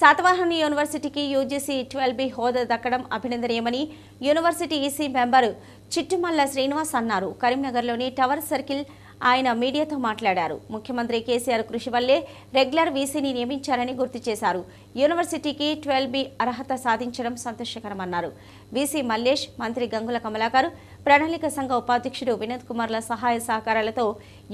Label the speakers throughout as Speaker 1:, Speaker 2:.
Speaker 1: శాతవాహన్ యూనివర్సిటీకి UGC twelve B హోదా దక్కడం అభినందనీయమని university EC member Chittumalla Srinivas అన్నారు కరీంనగర్లోని టవర్ సర్కిల్ ఆయన మీడియాతో మాట్లాడారు ముఖ్యమంత్రి కేసీఆర్ కృషి వల్లే రెగ్యులర్ వీసీని నియమించారని గుర్తు చేశారు యూనివర్సిటీకి ట్వెల్వ్ బి అర్హత సాధించడం సంతోషకరమన్నారు వీసీ మల్లేష్ మంత్రి గంగుల కమలాకర్ ప్రణాళిక సంఘ ఉపాధ్యక్షుడు వినోద్ కుమార్ల సహాయ సహకారాలతో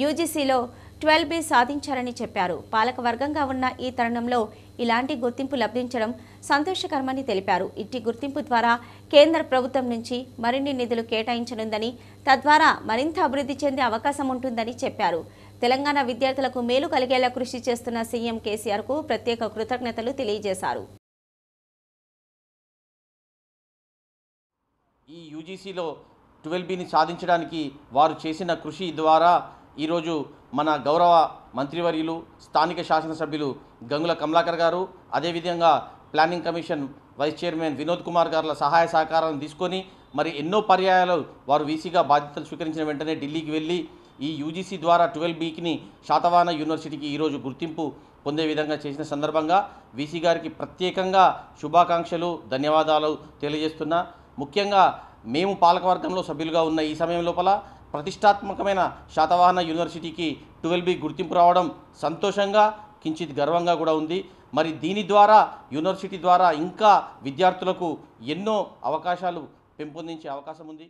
Speaker 1: యూజీసీలో ట్వెల్వ్ బి సాధించారని చెప్పారు పాలకవర్గంగా ఉన్న ఈ తరుణంలో ఇలాంటి గుర్తింపు లభించడం సంతోషకరమని తెలిపారు ఇట్టి గుర్తింపు ద్వారా కేంద్ర ప్రభుత్వం నుంచి మరిన్ని నిధులు కేటాయించనుందని తద్వారా మరింత అభివృద్ధి చెందే అవకాశం ఉంటుందని చెప్పారు తెలంగాణ విద్యార్థులకు మేలు కలిగేలా కృషి చేస్తున్న సీఎం కేసీఆర్కు ప్రత్యేక కృతజ్ఞతలు
Speaker 2: తెలియజేశారు
Speaker 3: ఈ యూజీసీలో ట్వెల్వ్ బిని సాధించడానికి వారు చేసిన కృషి ద్వారా ఈరోజు మన గౌరవ మంత్రివర్యులు స్థానిక శాసనసభ్యులు గంగుల కమలాకర్ గారు అదేవిధంగా planning commission vice chairman Vinod Kumar గారుల సహాయ సహకారాలను తీసుకొని మరి ఎన్నో పర్యాయాలు వారు వీసీగా బాధ్యతలు స్వీకరించిన వెంటనే ఢిల్లీకి వెళ్ళి ఈ యూజీసీ ద్వారా ట్వెల్వ్ బీకిని శాతవాన యూనివర్సిటీకి ఈరోజు గుర్తింపు పొందే విధంగా చేసిన సందర్భంగా వీసీ గారికి ప్రత్యేకంగా శుభాకాంక్షలు ధన్యవాదాలు తెలియజేస్తున్నా ముఖ్యంగా మేము పాలకవర్గంలో సభ్యులుగా ఉన్న ఈ సమయం లోపల ప్రతిష్టాత్మకమైన శాతవాహన యూనివర్సిటీకి ట్వెల్వ్ బి గుర్తింపు రావడం సంతోషంగా కించిత్ గర్వంగా కూడా ఉంది మరి దీని ద్వారా యూనివర్సిటీ ద్వారా ఇంకా విద్యార్థులకు ఎన్నో అవకాశాలు పెంపొందించే అవకాశం ఉంది